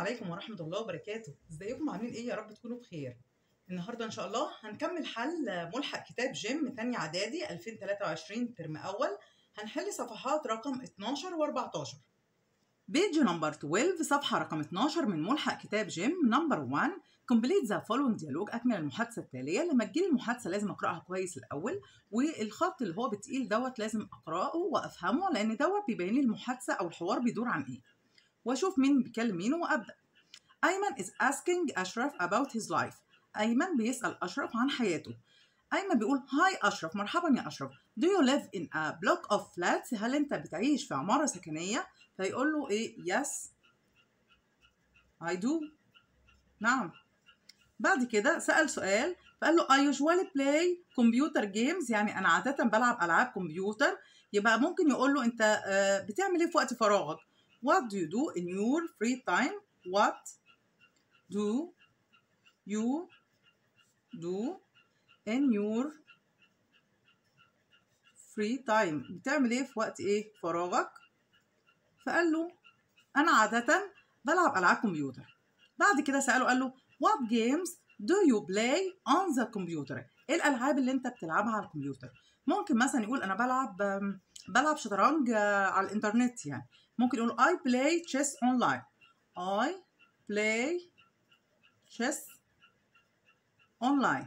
عليكم ورحمة الله وبركاته ازيكم عاملين ايه يا رب تكونوا بخير النهاردة ان شاء الله هنكمل حل ملحق كتاب جيم تاني اعدادي 2023 ترم اول هنحل صفحات رقم 12 و 14 بيج نمبر 12 صفحة رقم 12 من ملحق كتاب جيم نمبر 1 كومبليت ذا فولون ديالوج اكمل المحادثة التالية لما تجيلي المحادثة لازم اقراها كويس الاول والخط اللي هو بتقيل دوت لازم اقراه وافهمه لان دوت بيبين لي المحادثة او الحوار بيدور عن ايه واشوف مين بيكلم مين وابدا ايمن is asking اشرف about his life ايمن بيسال اشرف عن حياته ايمن بيقول هاي اشرف مرحبا يا اشرف do you live in a block of flats هل انت بتعيش في عماره سكنيه فيقول له ايه yes اي دو نعم بعد كده سأل سؤال فقال له I usually play computer games يعني أنا عادة بلعب ألعاب كمبيوتر يبقى ممكن يقول له أنت آه، بتعمل إيه في وقت فراغك What do you do in your free time? What do you do in your free time بتعمل ايه في وقت ايه فراغك فقال له انا عادة بلعب العاب كمبيوتر بعد كده سأله قال له what games do you play on the computer ايه الالعاب اللي انت بتلعبها على الكمبيوتر ممكن مثلا يقول انا بلعب بلعب شطرنج آه، على الانترنت يعني ممكن يقول I play chess online I play chess online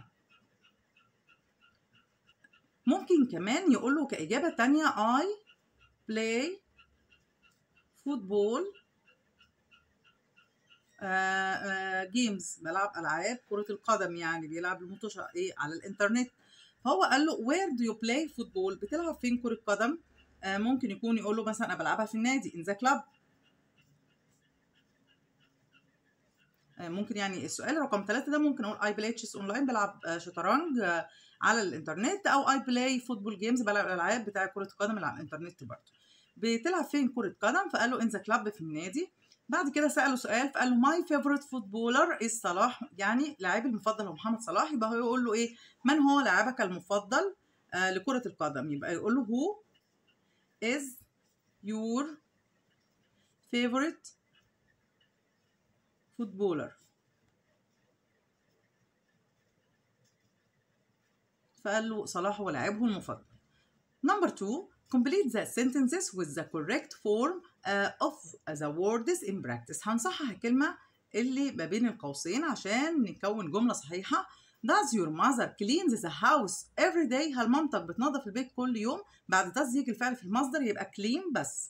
ممكن كمان يقول له كإجابة تانية I play football جيمز آه، آه، بلعب ألعاب كرة القدم يعني بيلعب الموتوشة إيه على الإنترنت فهو قال له وير دو يو بلاي فوتبول بتلعب فين كره قدم آه ممكن يكون يقول له مثلا انا بلعبها في النادي ان ذا كلاب ممكن يعني السؤال رقم ثلاثة ده ممكن اقول اي بلاي تشيس اونلاين بلعب آه، شطرنج آه، على الانترنت او اي بلاي فوتبول جيمز بلعب الالعاب بتاع كره القدم اللي على الانترنت برضه بتلعب فين كرة قدم فقال له ان ذا كلاب في النادي بعد كده سأله سؤال فقال له ماي فيفورت فوتبولر از صلاح يعني لاعبي المفضل هو محمد صلاح يبقى هو يقول له ايه من هو لاعبك المفضل آه لكرة القدم يبقى يقول له هو از يور فيفورت فوتبولر فقال له صلاح هو لاعبه المفضل نمبر 2 complete the sentences with the correct form uh, of the words in practice هنصحح الكلمة اللي ما بين القوسين عشان نكون جملة صحيحة Does your mother clean the house every day هل مامتك بتنظف البيت كل يوم بعد does يجي الفعل في المصدر يبقى clean بس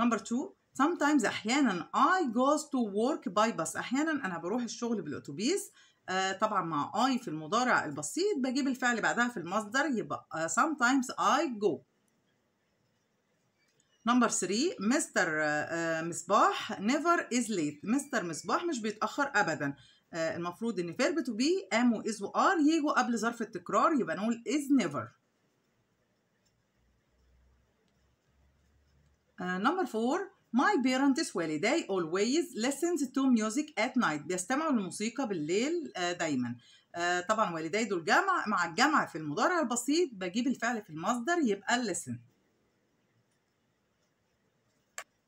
Number two sometimes أحيانا I goes to work by bus أحيانا أنا بروح الشغل بالأتوبيس آه، طبعا مع اي في المضارع البسيط بجيب الفعل بعدها في المصدر يبقى آه، sometimes I go نمبر 3 مستر مصباح نيفر از ليت مستر مصباح مش بيتاخر ابدا آه، المفروض ان فيرب تو بي ام واز وار ييجوا قبل ظرف التكرار يبقى نقول از نيفر نمبر 4 My parents والداي always listens to music at night بيستمعوا للموسيقى بالليل آه، دايما آه، طبعا والداي دول جمع مع الجمع في المضارع البسيط بجيب الفعل في المصدر يبقى listen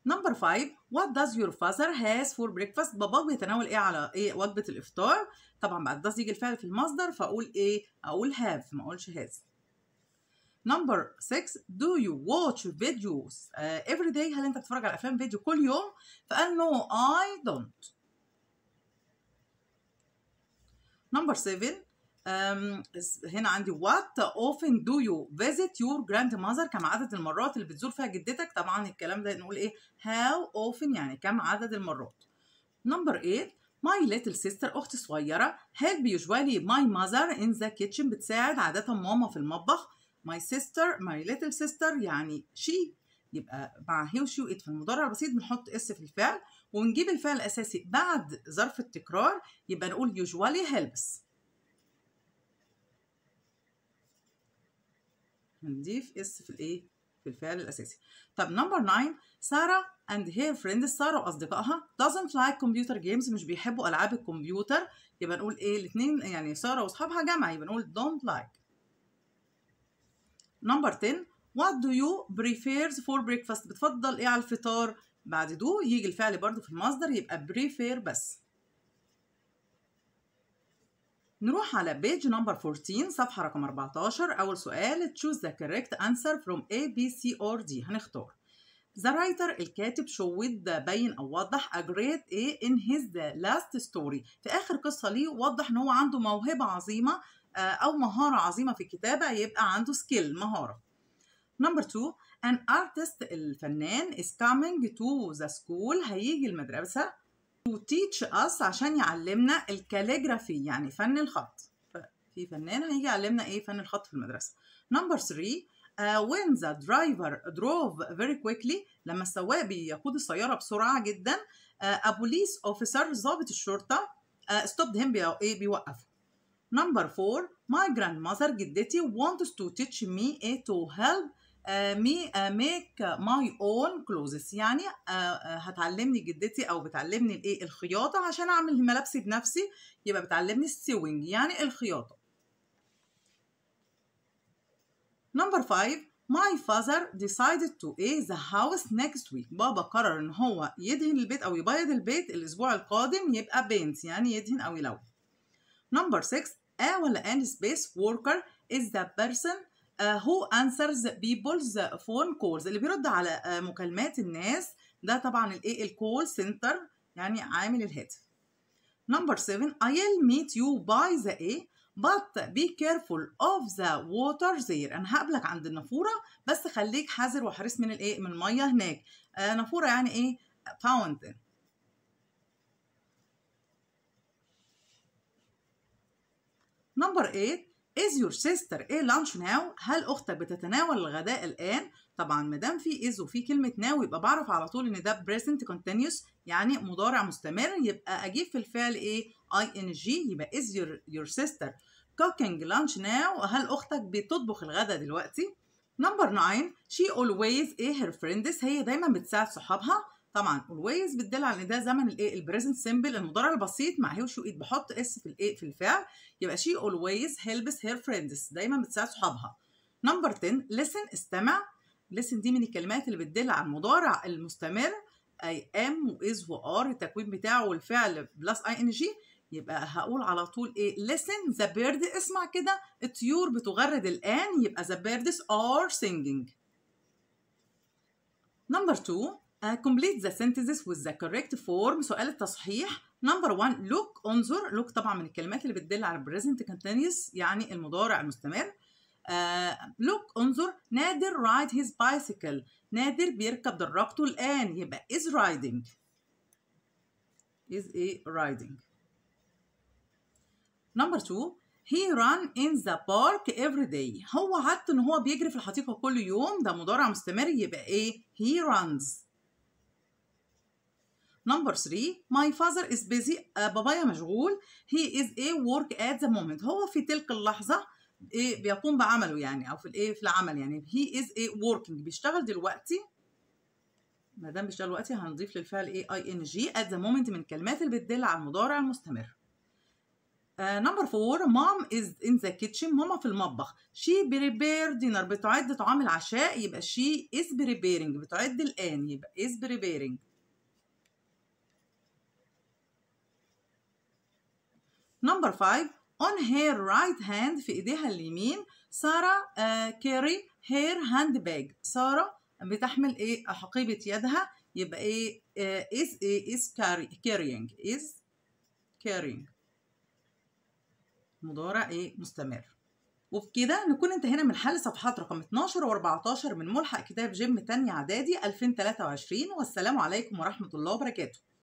نمبر 5 وات داز يور father هاز فور breakfast? بابا بيتناول ايه على ايه وجبه الافطار طبعا بعد داز يجي الفعل في المصدر فاقول ايه اقول هاف ما اقولش هاز نمبر 6 دو يو واتش فيديوز افري داي هل انت بتتفرج على افلام فيديو كل يوم فقال نو اي دونت نمبر 7 هنا عندي وات اوفن دو يو فيزيت يور جراند ماذر كم عدد المرات اللي بتزور فيها جدتك طبعا الكلام ده نقول ايه هاو اوفن يعني كم عدد المرات نمبر 8 ماي ليتل سيستر اخت صغيره هيلب يوجوالي ماي ماذر ان ذا كيتشن بتساعد عاده ماما في المطبخ my sister my little sister يعني she يبقى مع هي وشي وإت في المضارع البسيط بنحط اس في الفعل ونجيب الفعل الأساسي بعد ظرف التكرار يبقى نقول usually helps هنضيف اس في الايه في الفعل الأساسي طب نمبر 9 سارة and her friends سارة وأصدقائها doesn't like computer games مش بيحبوا ألعاب الكمبيوتر يبقى نقول ايه الاثنين يعني سارة وأصحابها جمع يبقى نقول don't like نمبر 10 وات دو يو بريفيرز فور بريكفاست بتفضل ايه على الفطار بعد دو يجي الفعل برضو في المصدر يبقى بريفير بس نروح على بيج نمبر 14 صفحة رقم 14 أول سؤال choose the correct answer from A, B, C or D هنختار The writer الكاتب شود بين أو وضح a great A in his last story في آخر قصة ليه وضح إن هو عنده موهبة عظيمة آه، أو مهارة عظيمة في الكتابة يبقى عنده سكيل مهارة نمبر 2 an artist الفنان is coming to the school هيجي المدرسة to teach us عشان يعلمنا الكاليجرافي يعني فن الخط في فنان هيجي يعلمنا ايه فن الخط في المدرسة نمبر 3 Uh, when the driver drove very quickly لما السواق بيقود السيارة بسرعة جدا uh, a police officer ضابط الشرطة uh, stopped him إيه، بيوقفه Number four, my grandmother جدتي wants to teach me eh, to help eh, me eh, make my own clothes يعني هتعلمني جدتي او بتعلمني الايه الخياطه عشان اعمل ملابسي بنفسي يبقى بتعلمني السيوينج يعني الخياطه Number five, my father decided to ايه the house next week بابا قرر ان هو يدهن البيت او يبيض البيت الاسبوع القادم يبقى بينت يعني يدهن او يلون Number six, A ولا an space worker is the person uh, who answers people's phone calls اللي بيرد على uh, مكالمات الناس ده طبعا الايه الكول سنتر يعني عامل الهاتف. Number seven, I'll meet you by the A but be careful of the water there انا هقابلك عند النافوره بس خليك حذر وحريص من الايه من الميه هناك Uh, نافوره يعني ايه fountain نمبر 8 از يور سيستر ايه لانش ناو هل اختك بتتناول الغداء الان طبعا ما دام في از وفي كلمه ناو يبقى بعرف على طول ان ده بريزنت continuous يعني مضارع مستمر يبقى اجيب في الفعل ايه اي ان جي يبقى از يور يور سيستر كوكينج لانش ناو هل اختك بتطبخ الغداء دلوقتي نمبر 9 شي اولويز ايه هير فريندز هي دايما بتساعد صحابها طبعا اولويز بتدل على ان ده زمن الايه البريزنت سيمبل المضارع البسيط مع هي وشو ايد بحط اس في الايه في الفعل يبقى شي اولويز هيلبس هير فريندز دايما بتساعد صحابها نمبر 10 لسن استمع لسن دي من الكلمات اللي بتدل على المضارع المستمر اي ام واز وار التكوين بتاعه والفعل بلس اي ان جي يبقى هقول على طول ايه listen ذا بيرد اسمع كده الطيور بتغرد الان يبقى ذا بيردز ار singing نمبر 2 uh, complete the sentences with the correct form سؤال التصحيح number one look انظر look طبعا من الكلمات اللي بتدل على present continuous يعني المضارع المستمر uh, look انظر نادر ride his bicycle نادر بيركب دراجته الآن يبقى is riding is a riding number two he run in the park every day هو عادته ان هو بيجري في الحديقه كل يوم ده مضارع مستمر يبقى ايه he runs نمبر 3 ماي فازر از بيزي بابايا مشغول هي از اي ورك ات ذا مومنت هو في تلك اللحظه ايه بيقوم بعمله يعني او في الايه في العمل يعني هي از اي وركينج بيشتغل دلوقتي ما دام بيشتغل دلوقتي هنضيف للفعل اي اي ان جي ات ذا مومنت من الكلمات اللي بتدل على المضارع المستمر نمبر 4 مام از ان ذا كيتشن ماما في المطبخ شي بريبير دينر بتعد طعام العشاء يبقى شي از بريبيرنج بتعد الان يبقى از بريبيرنج نمبر 5 on her right hand في ايديها اليمين سارة كاري هير هاند باج سارة بتحمل ايه حقيبة يدها يبقى ايه uh, is ايه is carrying is carrying مضارع ايه مستمر وبكده نكون انتهينا من حل صفحات رقم 12 و14 من ملحق كتاب جيم تاني اعدادي 2023 والسلام عليكم ورحمة الله وبركاته